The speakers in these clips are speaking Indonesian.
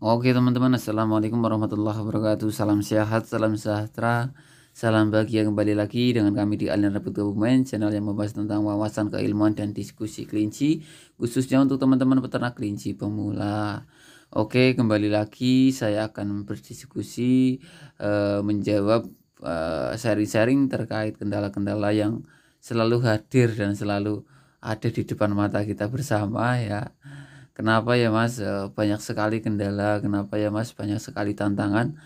Oke teman-teman, Assalamualaikum warahmatullahi wabarakatuh Salam sehat, salam sejahtera Salam bahagia kembali lagi dengan kami di Alien Rabbit Kebumen Channel yang membahas tentang wawasan keilmuan dan diskusi kelinci Khususnya untuk teman-teman peternak kelinci pemula Oke, kembali lagi saya akan berdiskusi uh, Menjawab eh, sharing-sharing uh, terkait kendala-kendala yang selalu hadir dan selalu ada di depan mata kita bersama ya kenapa ya Mas eh, banyak sekali kendala, kenapa ya Mas banyak sekali tantangan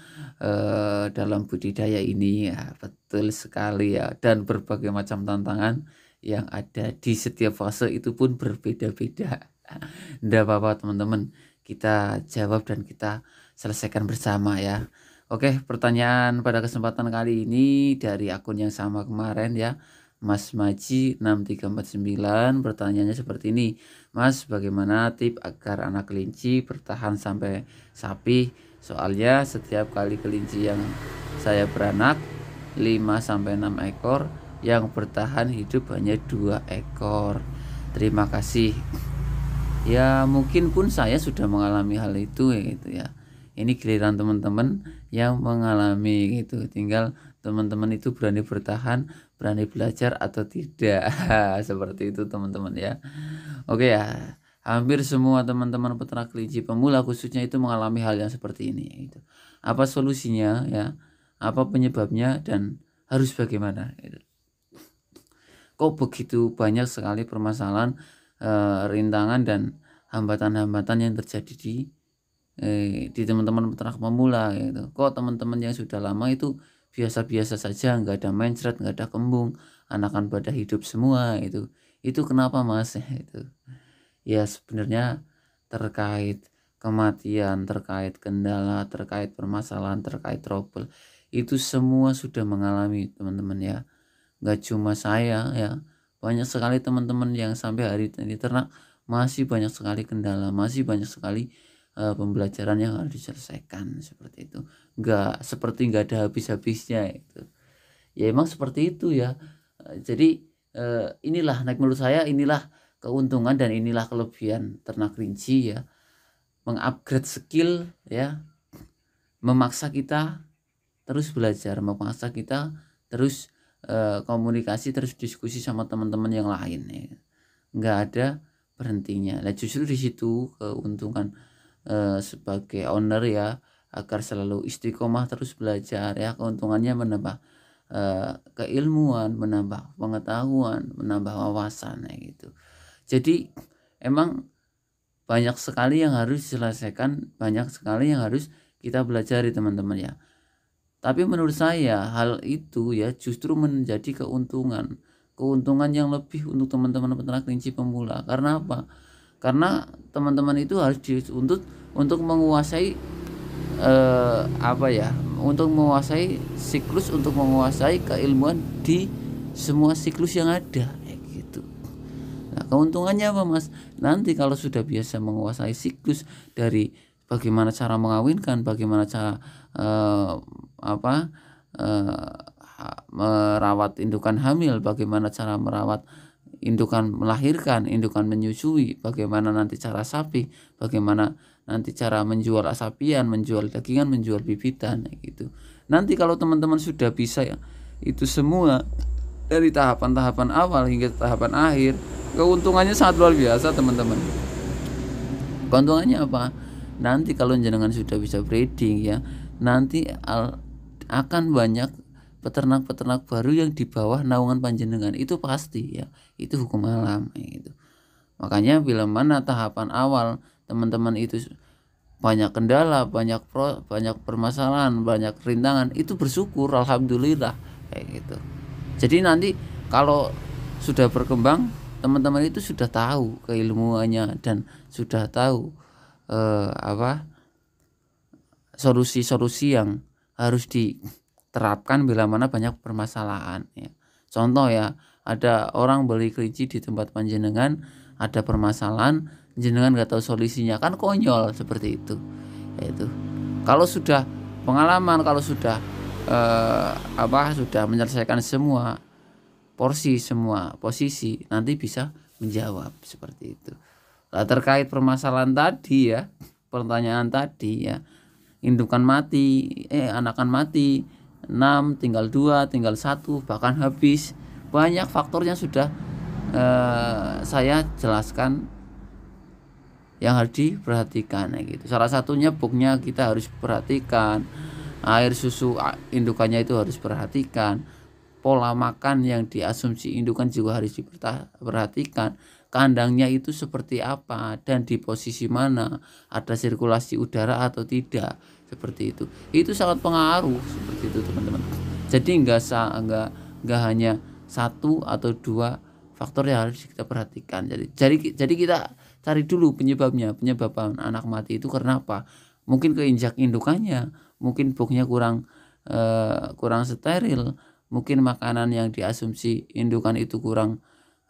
eh, dalam budidaya ini ya betul sekali ya dan berbagai macam tantangan yang ada di setiap fase itu pun berbeda-beda. Tidak apa-apa teman-teman, kita jawab dan kita selesaikan bersama ya. Oke, pertanyaan pada kesempatan kali ini dari akun yang sama kemarin ya. Mas Maji 6349 pertanyaannya seperti ini Mas bagaimana tip agar anak kelinci bertahan sampai sapi soalnya setiap kali kelinci yang saya beranak 5-6 ekor yang bertahan hidup hanya dua ekor terima kasih ya mungkin pun saya sudah mengalami hal itu ya gitu ya ini giliran teman-teman yang mengalami gitu tinggal teman-teman itu berani bertahan berani belajar atau tidak seperti itu teman-teman ya oke ya hampir semua teman-teman peternak kelinci pemula khususnya itu mengalami hal yang seperti ini itu apa solusinya ya apa penyebabnya dan harus bagaimana itu kok begitu banyak sekali permasalahan e, rintangan dan hambatan-hambatan yang terjadi di e, di teman-teman peternak pemula gitu kok teman-teman yang sudah lama itu biasa-biasa saja nggak ada mencret nggak ada kembung anakan pada hidup semua itu itu kenapa mas itu ya sebenarnya terkait kematian terkait kendala terkait permasalahan terkait trouble itu semua sudah mengalami teman-teman ya nggak cuma saya ya banyak sekali teman-teman yang sampai hari ini ternak masih banyak sekali kendala masih banyak sekali uh, pembelajaran yang harus diselesaikan seperti itu nggak seperti nggak ada habis-habisnya itu ya emang seperti itu ya uh, jadi uh, inilah naik menurut saya inilah keuntungan dan inilah kelebihan ternak rinci ya mengupgrade skill ya memaksa kita terus belajar memaksa kita terus uh, komunikasi terus diskusi sama teman-teman yang lain ya nggak ada berhentinya. Nah justru di situ keuntungan Eh, sebagai owner ya agar selalu istiqomah terus belajar ya keuntungannya menambah e, keilmuan menambah pengetahuan menambah wawasan ya gitu jadi emang banyak sekali yang harus diselesaikan banyak sekali yang harus kita pelajari teman-teman ya tapi menurut saya hal itu ya justru menjadi keuntungan keuntungan yang lebih untuk teman-teman peternak kelinci pemula karena apa karena teman-teman itu harus dituntut untuk menguasai eh, apa ya untuk menguasai siklus untuk menguasai keilmuan di semua siklus yang ada gitu nah keuntungannya apa mas nanti kalau sudah biasa menguasai siklus dari bagaimana cara mengawinkan bagaimana cara eh, apa eh, merawat indukan hamil bagaimana cara merawat indukan melahirkan, indukan menyusui, bagaimana nanti cara sapi, bagaimana nanti cara menjual asapian, menjual dagingan, menjual bibitan gitu. Nanti kalau teman-teman sudah bisa ya, itu semua dari tahapan-tahapan awal hingga tahapan akhir, keuntungannya sangat luar biasa, teman-teman. Keuntungannya apa? Nanti kalau jenengan sudah bisa breeding ya, nanti akan banyak peternak-peternak baru yang di bawah naungan panjenengan itu pasti ya itu hukum alam gitu makanya bila mana tahapan awal teman-teman itu banyak kendala banyak pro, banyak permasalahan banyak rintangan itu bersyukur alhamdulillah kayak gitu jadi nanti kalau sudah berkembang teman-teman itu sudah tahu keilmuannya dan sudah tahu eh, apa solusi-solusi yang harus di terapkan bila mana banyak permasalahan ya. Contoh ya, ada orang beli kelinci di tempat panjenengan, ada permasalahan, jenengan nggak tahu solusinya kan konyol seperti itu. itu kalau sudah pengalaman, kalau sudah eh, apa sudah menyelesaikan semua porsi semua posisi nanti bisa menjawab seperti itu. Nah, terkait permasalahan tadi ya, pertanyaan tadi ya, indukan mati, eh anakan mati, 6 tinggal 2 tinggal satu bahkan habis banyak faktornya sudah uh, saya jelaskan yang harus diperhatikan gitu salah satunya buknya kita harus perhatikan air susu indukannya itu harus perhatikan pola makan yang diasumsi indukan juga harus diperhatikan. Kandangnya itu seperti apa dan di posisi mana, ada sirkulasi udara atau tidak, seperti itu. Itu sangat pengaruh seperti itu teman-teman. Jadi nggak nggak nggak hanya satu atau dua faktor yang harus kita perhatikan. Jadi jadi jadi kita cari dulu penyebabnya, penyebab anak mati itu karena apa? Mungkin keinjak indukannya, mungkin boknya kurang eh, kurang steril mungkin makanan yang diasumsi indukan itu kurang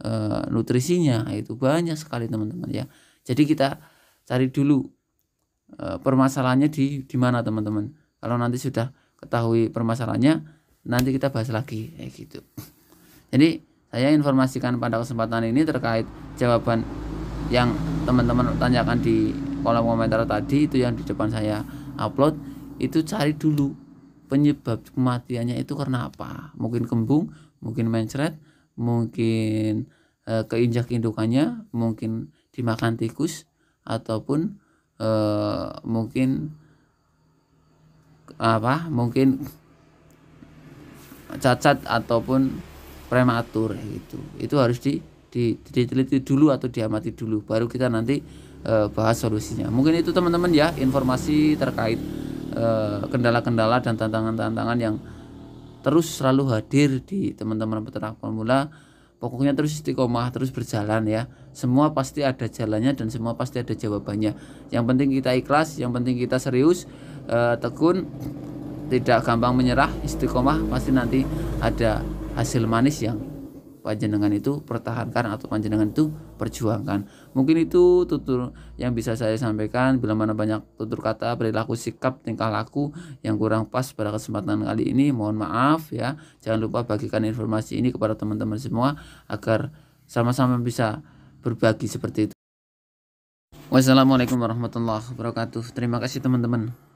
e, nutrisinya ah, itu banyak sekali teman-teman ya jadi kita cari dulu e, permasalahannya di di mana teman-teman kalau nanti sudah ketahui permasalahannya nanti kita bahas lagi kayak gitu jadi saya informasikan pada kesempatan ini terkait jawaban yang teman-teman tanyakan di kolom komentar tadi itu yang di depan saya upload itu cari dulu penyebab kematiannya itu karena apa mungkin kembung mungkin mencret mungkin e, keinjak indukannya mungkin dimakan tikus ataupun e, mungkin apa mungkin cacat ataupun prematur Itu, itu harus di diteliti dulu atau diamati dulu baru kita nanti e, bahas solusinya mungkin itu teman-teman ya informasi terkait Eh, kendala-kendala dan tantangan-tantangan yang terus selalu hadir di teman-teman peternak pemula pokoknya terus istiqomah terus berjalan ya semua pasti ada jalannya dan semua pasti ada jawabannya yang penting kita ikhlas yang penting kita serius eh, tekun tidak gampang menyerah istiqomah pasti nanti ada hasil manis yang panjenengan itu pertahankan atau panjenengan itu perjuangkan. Mungkin itu tutur yang bisa saya sampaikan. Bila mana banyak tutur kata, perilaku, sikap, tingkah laku yang kurang pas pada kesempatan kali ini, mohon maaf ya. Jangan lupa bagikan informasi ini kepada teman-teman semua agar sama-sama bisa berbagi seperti itu. Wassalamualaikum warahmatullahi wabarakatuh. Terima kasih teman-teman.